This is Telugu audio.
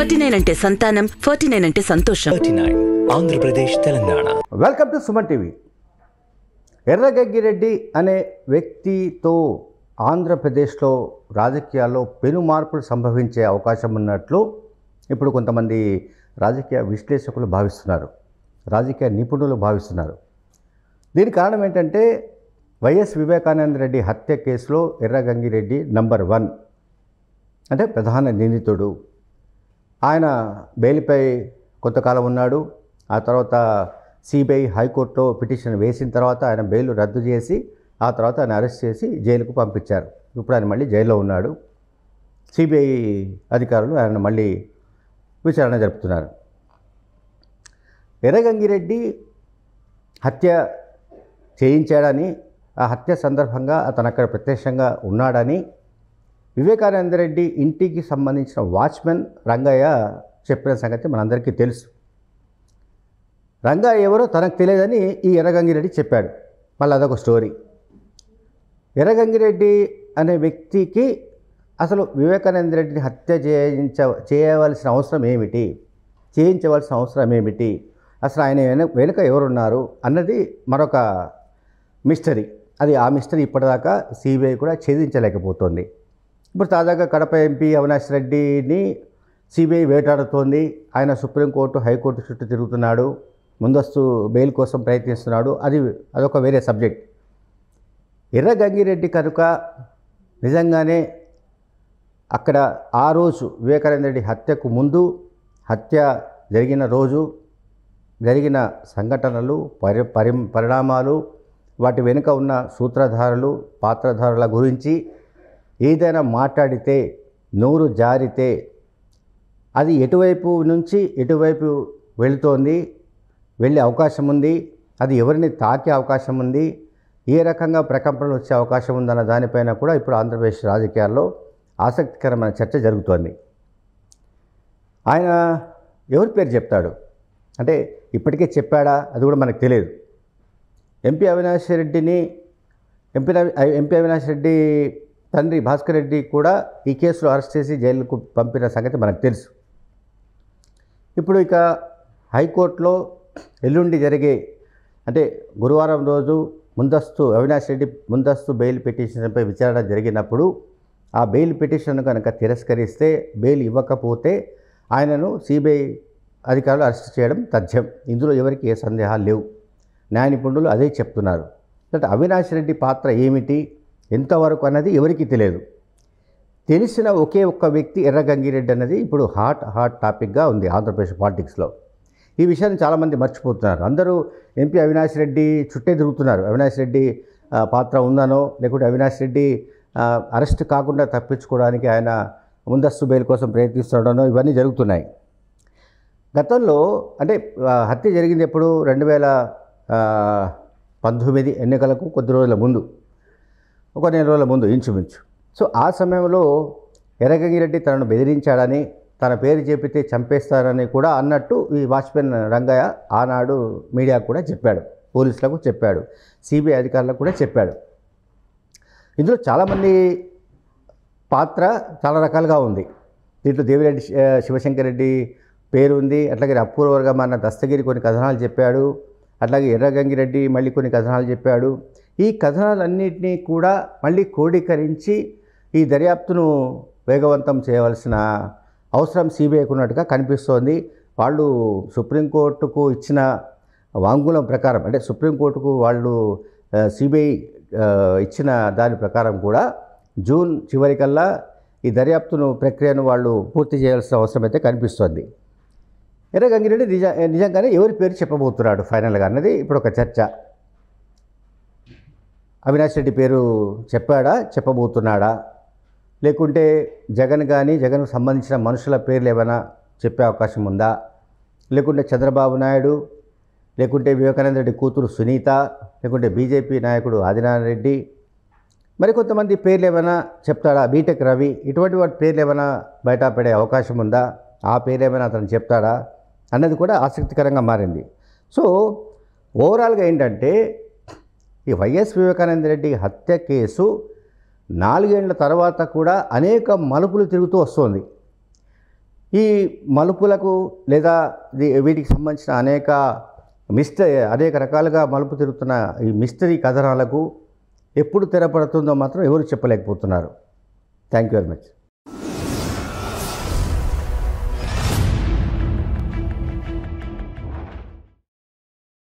ఫార్టీ నైన్ అంటే సంతానం ఫార్టీ నైన్ అంటే సంతోషం Andhra Pradesh Telangana welcome to Suman TV Erragaggireddy అనే వ్యక్తితో ఆంధ్రప్రదేశ్లో రాజకీయాల్లో పెను మార్పులు సంభవించే అవకాశం ఉన్నట్లు ఇప్పుడు కొంతమంది రాజకీయ విశ్లేషకులు భావిస్తున్నారు రాజకీయ నిపుణులు భావిస్తున్నారు దీని కారణం ఏంటంటే వైఎస్ వివేకానంద రెడ్డి హత్య కేసులో ఎర్రగంగిరెడ్డి నంబర్ వన్ అంటే ప్రధాన నిందితుడు ఆయన బెయిల్పై కొంతకాలం ఉన్నాడు ఆ తర్వాత సిబిఐ హైకోర్టులో పిటిషన్ వేసిన తర్వాత ఆయన బెయిల్ రద్దు చేసి ఆ తర్వాత ఆయన అరెస్ట్ చేసి జైలుకు పంపించారు ఇప్పుడు ఆయన మళ్ళీ జైల్లో ఉన్నాడు సిబిఐ అధికారులు ఆయన మళ్ళీ విచారణ జరుపుతున్నారు ఎర్రగంగిరెడ్డి హత్య చేయించాడని ఆ హత్య సందర్భంగా అతను అక్కడ ప్రత్యక్షంగా ఉన్నాడని వివేకానంద రెడ్డి ఇంటికి సంబంధించిన వాచ్మెన్ రంగయ్య చెప్పిన సంగతి మనందరికీ తెలుసు రంగయ్య ఎవరో తనకు తెలియదని ఈ ఎర్రగంగిరెడ్డి చెప్పాడు మళ్ళీ అదొక స్టోరీ ఎర్రగంగిరెడ్డి అనే వ్యక్తికి అసలు వివేకానంద రెడ్డిని హత్య చేయించ చేయవలసిన అవసరం ఏమిటి చేయించవలసిన అవసరం ఏమిటి అసలు ఆయన వెనుక ఎవరున్నారు అన్నది మరొక మిస్టరీ అది ఆ మిస్టరీ ఇప్పటిదాకా సిబిఐ కూడా ఛేదించలేకపోతుంది ఇప్పుడు తాజాగా కడప ఎంపీ అవినాష్ రెడ్డిని సిబిఐ వేటాడుతోంది ఆయన సుప్రీంకోర్టు హైకోర్టు చుట్టూ తిరుగుతున్నాడు ముందస్తు బెయిల్ కోసం ప్రయత్నిస్తున్నాడు అది అదొక వేరే సబ్జెక్ట్ ఎర్ర గంగిరెడ్డి కనుక నిజంగానే అక్కడ ఆ రోజు వివేకానంద రెడ్డి హత్యకు ముందు హత్య జరిగిన రోజు జరిగిన సంఘటనలు పరి పరి పరిణామాలు వాటి వెనుక ఉన్న సూత్రధారులు పాత్రధారుల గురించి ఏదైనా మాట్లాడితే నోరు జారితే అది ఎటువైపు నుంచి ఎటువైపు వెళుతోంది వెళ్ళే అవకాశం ఉంది అది ఎవరిని తాకే అవకాశం ఉంది ఏ రకంగా ప్రకంపనలు వచ్చే అవకాశం ఉందన్న దానిపైన కూడా ఇప్పుడు ఆంధ్రప్రదేశ్ రాజకీయాల్లో ఆసక్తికరమైన చర్చ జరుగుతోంది ఆయన ఎవరి పేరు చెప్తాడు అంటే ఇప్పటికే చెప్పాడా అది కూడా మనకు తెలియదు ఎంపీ అవినాష్ రెడ్డిని ఎంపీ ఎంపీ అవినాష్ రెడ్డి తండ్రి భాస్కర్ రెడ్డి కూడా ఈ కేసులో అరెస్ట్ చేసి జైలుకు పంపిన సంగతి మనకు తెలుసు ఇప్పుడు ఇక హైకోర్టులో ఎల్లుండి జరిగే అంటే గురువారం రోజు ముందస్తు అవినాష్ రెడ్డి ముందస్తు బెయిల్ పిటిషన్పై విచారణ జరిగినప్పుడు ఆ బెయిల్ పిటిషన్ను కనుక తిరస్కరిస్తే బెయిల్ ఇవ్వకపోతే ఆయనను సిబిఐ అధికారులు అరెస్ట్ చేయడం తథ్యం ఇందులో ఎవరికి ఏ సందేహాలు లేవు న్యాయ నిపుణులు అదే చెప్తున్నారు అంటే అవినాష్ రెడ్డి పాత్ర ఏమిటి ఎంతవరకు అన్నది ఎవరికి తెలియదు తెలిసిన ఒకే ఒక్క వ్యక్తి ఎర్రగంగిరెడ్డి అన్నది ఇప్పుడు హాట్ హాట్ టాపిక్గా ఉంది ఆంధ్రప్రదేశ్ పాలిటిక్స్లో ఈ విషయాన్ని చాలామంది మర్చిపోతున్నారు అందరూ ఎంపీ అవినాష్ రెడ్డి చుట్టే తిరుగుతున్నారు అవినాష్ రెడ్డి పాత్ర ఉందనో లేకుంటే అవినాష్ రెడ్డి అరెస్ట్ కాకుండా తప్పించుకోవడానికి ఆయన ముందస్తు బెయిల్ కోసం ప్రయత్నిస్తున్నాడనో ఇవన్నీ జరుగుతున్నాయి గతంలో అంటే హత్య జరిగింది ఎప్పుడు రెండు వేల పంతొమ్మిది ఎన్నికలకు కొద్ది రోజుల ముందు ఒక నెల రోజుల ముందు ఇంచుమించు సో ఆ సమయంలో ఎర్రగంగిరెడ్డి తనను బెదిరించాడని తన పేరు చెప్పితే చంపేస్తారని కూడా అన్నట్టు ఈ వాచ్మెన్ రంగయ్య ఆనాడు మీడియాకు కూడా చెప్పాడు పోలీసులకు చెప్పాడు సిబిఐ అధికారులకు కూడా చెప్పాడు ఇందులో చాలామంది పాత్ర చాలా రకాలుగా ఉంది దీంట్లో దేవిరెడ్డి శివశంకర్ రెడ్డి పేరు ఉంది అట్లాగే అపూర్వర్గా అన్న దస్తగిరి కొన్ని కథనాలు చెప్పాడు అట్లాగే ఎర్రగంగిరెడ్డి మళ్ళీ కొన్ని కథనాలు చెప్పాడు ఈ కథనాలన్నింటినీ కూడా మళ్ళీ కోడీకరించి ఈ దర్యాప్తును వేగవంతం చేయవలసిన అవసరం సిబిఐకి ఉన్నట్టుగా కనిపిస్తోంది వాళ్ళు సుప్రీంకోర్టుకు ఇచ్చిన వాంగులం ప్రకారం అంటే సుప్రీంకోర్టుకు వాళ్ళు సిబిఐ ఇచ్చిన దాని ప్రకారం కూడా జూన్ చివరికల్లా ఈ దర్యాప్తును ప్రక్రియను వాళ్ళు పూర్తి చేయాల్సిన అవసరం అయితే కనిపిస్తోంది ఎర్ర గంగిరెడ్డి నిజ నిజంగానే ఎవరి పేరు చెప్పబోతున్నాడు ఫైనల్గా అన్నది ఇప్పుడు ఒక చర్చ అవినాష్ రెడ్డి పేరు చెప్పాడా చెప్పబోతున్నాడా లేకుంటే జగన్ కానీ జగన్కు సంబంధించిన మనుషుల పేర్లు ఏమైనా చెప్పే అవకాశం ఉందా లేకుంటే చంద్రబాబు నాయుడు లేకుంటే వివేకానంద రెడ్డి కూతురు సునీత లేకుంటే బీజేపీ నాయకుడు ఆదినారాయణ రెడ్డి మరి కొంతమంది పేర్లు ఏమైనా చెప్తాడా బీటెక్ రవి ఇటువంటి వాటి పేర్లు ఏమైనా బయట పడే అవకాశం ఉందా ఆ పేరు ఏమైనా అతను చెప్తాడా అన్నది కూడా ఆసక్తికరంగా మారింది సో ఓవరాల్గా ఏంటంటే ఈ వైఎస్ వివేకానంద రెడ్డి హత్య కేసు నాలుగేళ్ల తర్వాత కూడా అనేక మలుపులు తిరుగుతూ వస్తుంది ఈ మలుపులకు లేదా వీటికి సంబంధించిన అనేక మిస్టరీ అనేక రకాలుగా మలుపు తిరుగుతున్న ఈ మిస్టరీ కథనాలకు ఎప్పుడు తెరపడుతుందో మాత్రం ఎవరు చెప్పలేకపోతున్నారు థ్యాంక్ యూ వెరీ మచ్